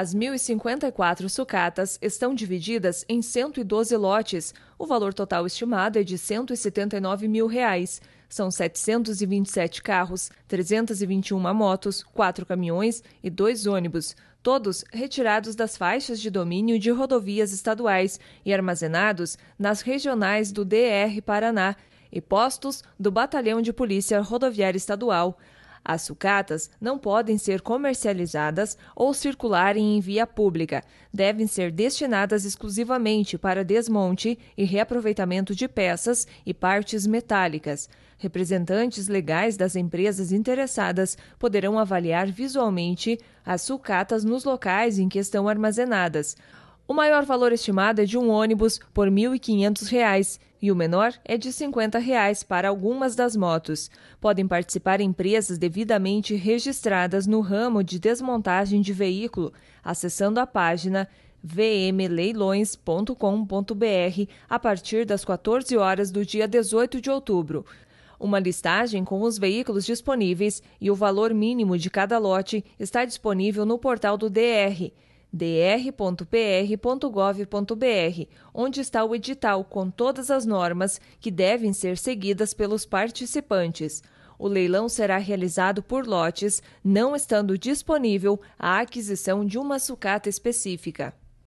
As 1.054 sucatas estão divididas em 112 lotes. O valor total estimado é de R$ 179 mil. Reais. São 727 carros, 321 motos, 4 caminhões e 2 ônibus, todos retirados das faixas de domínio de rodovias estaduais e armazenados nas regionais do DR Paraná e postos do Batalhão de Polícia Rodoviária Estadual. As sucatas não podem ser comercializadas ou circularem em via pública. Devem ser destinadas exclusivamente para desmonte e reaproveitamento de peças e partes metálicas. Representantes legais das empresas interessadas poderão avaliar visualmente as sucatas nos locais em que estão armazenadas. O maior valor estimado é de um ônibus por R$ 1.500 e o menor é de R$ 50 reais para algumas das motos. Podem participar empresas devidamente registradas no ramo de desmontagem de veículo, acessando a página vmleilões.com.br a partir das 14 horas do dia 18 de outubro. Uma listagem com os veículos disponíveis e o valor mínimo de cada lote está disponível no portal do DR dr.pr.gov.br, onde está o edital com todas as normas que devem ser seguidas pelos participantes. O leilão será realizado por lotes, não estando disponível a aquisição de uma sucata específica.